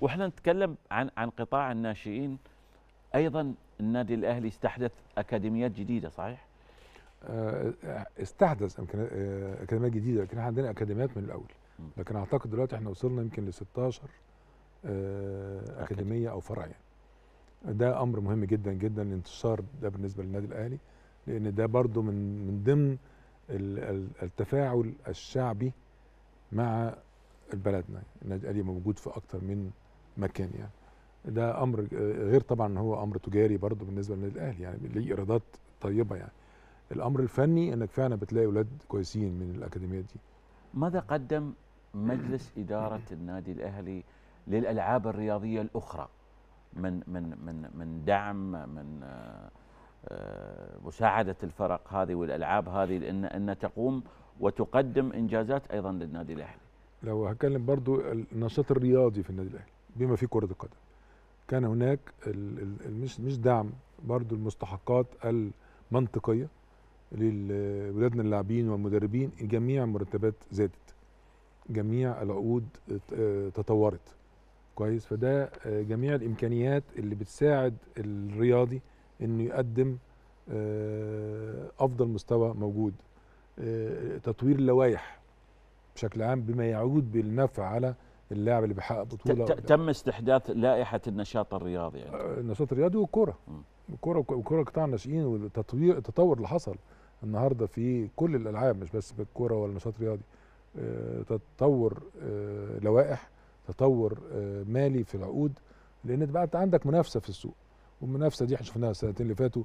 واحنا نتكلم عن عن قطاع الناشئين ايضا النادي الاهلي استحدث اكاديميات جديده صحيح؟ آه، استحدث آه، اكاديميات جديده لكن احنا عندنا اكاديميات من الاول لكن اعتقد دلوقتي احنا وصلنا يمكن ل 16 آه، اكاديميه او فرع يعني ده امر مهم جدا جدا الانتشار ده بالنسبه للنادي الاهلي لان ده برضو من من ضمن التفاعل الشعبي مع بلدنا النادي الاهلي موجود في اكثر من مكان يعني ده امر غير طبعا ان هو امر تجاري برضه بالنسبه للنادي الاهلي يعني ليه ايرادات طيبه يعني الامر الفني انك فعلا بتلاقي اولاد كويسين من الاكاديميات دي ماذا قدم مجلس اداره النادي الاهلي للالعاب الرياضيه الاخرى من من من من دعم من آه، مساعده الفرق هذه والالعاب هذه لان ان تقوم وتقدم انجازات ايضا للنادي الاهلي لو هتكلم برضو النشاط الرياضي في النادي الاهلي بما فيه كرة القدم كان هناك مش مش دعم برضو المستحقات المنطقية لولادنا اللاعبين والمدربين جميع المرتبات زادت جميع العقود تطورت كويس فده جميع الامكانيات اللي بتساعد الرياضي انه يقدم آه، افضل مستوى موجود آه، تطوير اللوائح بشكل عام بما يعود بالنفع على اللاعب اللي بيحقق بطوله تم استحداث لائحه النشاط الرياضي يعني. آه، النشاط الرياضي والكوره الكوره الكوره قطاع الناشئين والتطوير التطور اللي حصل النهارده في كل الالعاب مش بس بالكوره ولا النشاط الرياضي آه، تطور آه، لوائح تطور مالي في العقود لان بقى عندك منافسه في السوق والمنافسه دي احنا شفناها السنتين اللي فاتوا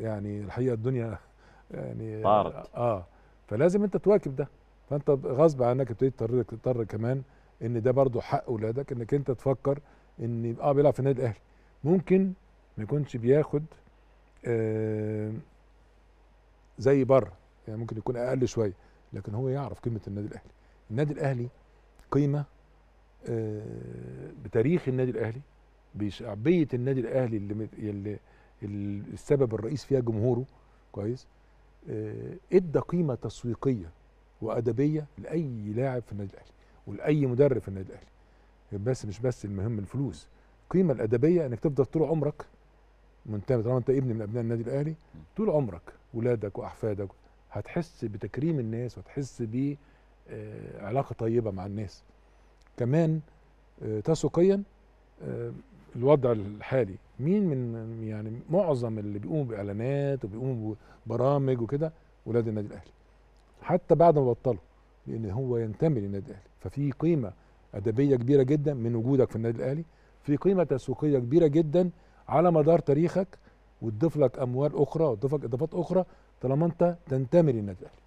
يعني الحقيقه الدنيا يعني طارت اه فلازم انت تواكب ده فانت غصب عنك ابتديت تضطر كمان ان ده برضو حق اولادك انك انت تفكر ان اه بيلعب في النادي الاهلي ممكن ما يكونش بياخد آه زي بره يعني ممكن يكون اقل شويه لكن هو يعرف قيمه النادي الاهلي النادي الاهلي قيمه آه بتاريخ النادي الاهلي بشعبيه النادي الاهلي اللي, اللي السبب الرئيس فيها جمهوره كويس آه، ادى قيمه تسويقيه وادبيه لاي لاعب في النادي الاهلي ولاي مدرب في النادي الاهلي بس مش بس المهم الفلوس القيمه الادبيه انك تفضل طول عمرك منتمي طالما انت ابن من ابناء النادي الاهلي طول عمرك ولادك واحفادك هتحس بتكريم الناس وتحس ب آه، علاقه طيبه مع الناس كمان آه، تسويقيا آه، الوضع الحالي مين من يعني معظم اللي بيقوموا باعلانات وبيقوموا ببرامج وكده ولاد النادي الاهلي حتى بعد ما بطلوا لان هو ينتمي للنادي الاهلي ففي قيمه ادبيه كبيره جدا من وجودك في النادي الاهلي في قيمه تسويقيه كبيره جدا على مدار تاريخك وتضيف لك اموال اخرى وتضيف لك اضافات اخرى طالما انت تنتمي للنادي الاهلي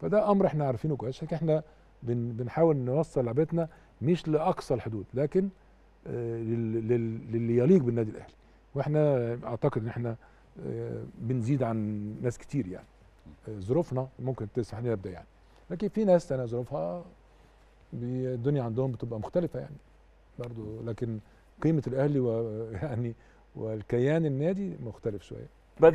فده امر احنا عارفينه كويس احنا بن بنحاول نوصل لعبتنا مش لاقصى الحدود لكن آه، للي يليق بالنادي الاهلي واحنا اعتقد ان احنا آه، بنزيد عن ناس كتير يعني آه، ظروفنا ممكن تسمح لنا نبدا يعني لكن في ناس تانية ظروفها الدنيا عندهم بتبقى مختلفة يعني برضو لكن قيمة الأهلي ويعني والكيان النادي مختلف شوية